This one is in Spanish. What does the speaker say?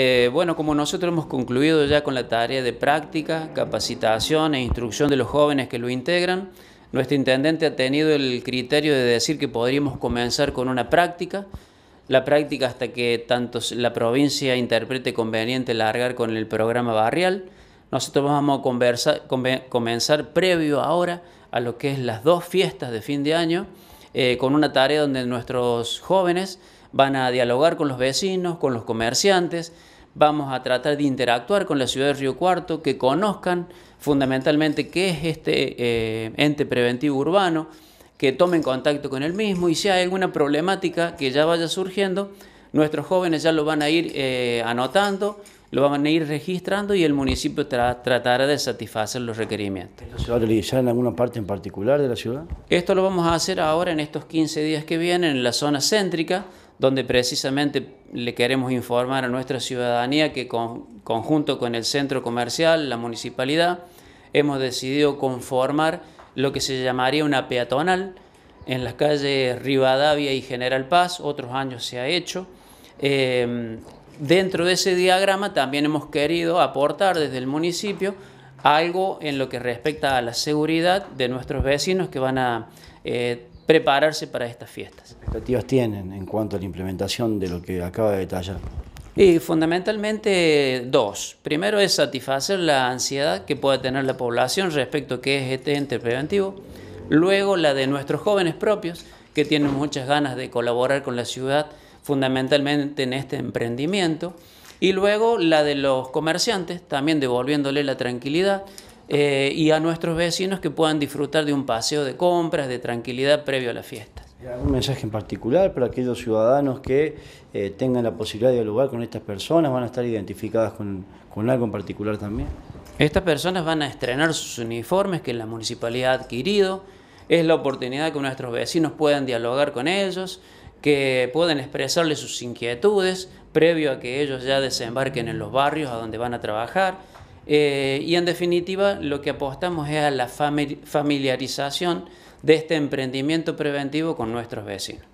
Eh, bueno, como nosotros hemos concluido ya con la tarea de práctica, capacitación e instrucción de los jóvenes que lo integran, nuestro intendente ha tenido el criterio de decir que podríamos comenzar con una práctica, la práctica hasta que tanto la provincia interprete conveniente largar con el programa barrial. Nosotros vamos a comenzar previo ahora a lo que es las dos fiestas de fin de año, eh, con una tarea donde nuestros jóvenes van a dialogar con los vecinos, con los comerciantes, vamos a tratar de interactuar con la ciudad de Río Cuarto, que conozcan fundamentalmente qué es este eh, ente preventivo urbano, que tomen contacto con el mismo y si hay alguna problemática que ya vaya surgiendo, nuestros jóvenes ya lo van a ir eh, anotando, lo van a ir registrando y el municipio tratará de satisfacer los requerimientos. se va a realizar en alguna parte en particular de la ciudad? Esto lo vamos a hacer ahora en estos 15 días que vienen en la zona céntrica donde precisamente le queremos informar a nuestra ciudadanía que conjunto con el centro comercial, la municipalidad, hemos decidido conformar lo que se llamaría una peatonal en las calles Rivadavia y General Paz, otros años se ha hecho. Em, dentro de ese diagrama también hemos querido aportar desde el municipio algo en lo que respecta a la seguridad de nuestros vecinos que van a eh, prepararse para estas fiestas. ¿Qué expectativas tienen en cuanto a la implementación de lo que acaba de detallar? Y fundamentalmente dos. Primero es satisfacer la ansiedad que pueda tener la población respecto a qué es este ente preventivo. Luego la de nuestros jóvenes propios, que tienen muchas ganas de colaborar con la ciudad, fundamentalmente en este emprendimiento. Y luego la de los comerciantes, también devolviéndole la tranquilidad, eh, y a nuestros vecinos que puedan disfrutar de un paseo de compras, de tranquilidad previo a las fiestas. ¿Algún mensaje en particular para aquellos ciudadanos que eh, tengan la posibilidad de dialogar con estas personas? ¿Van a estar identificadas con, con algo en particular también? Estas personas van a estrenar sus uniformes que la municipalidad ha adquirido. Es la oportunidad que nuestros vecinos puedan dialogar con ellos, que puedan expresarles sus inquietudes previo a que ellos ya desembarquen en los barrios a donde van a trabajar. Eh, y en definitiva, lo que apostamos es a la familiarización de este emprendimiento preventivo con nuestros vecinos.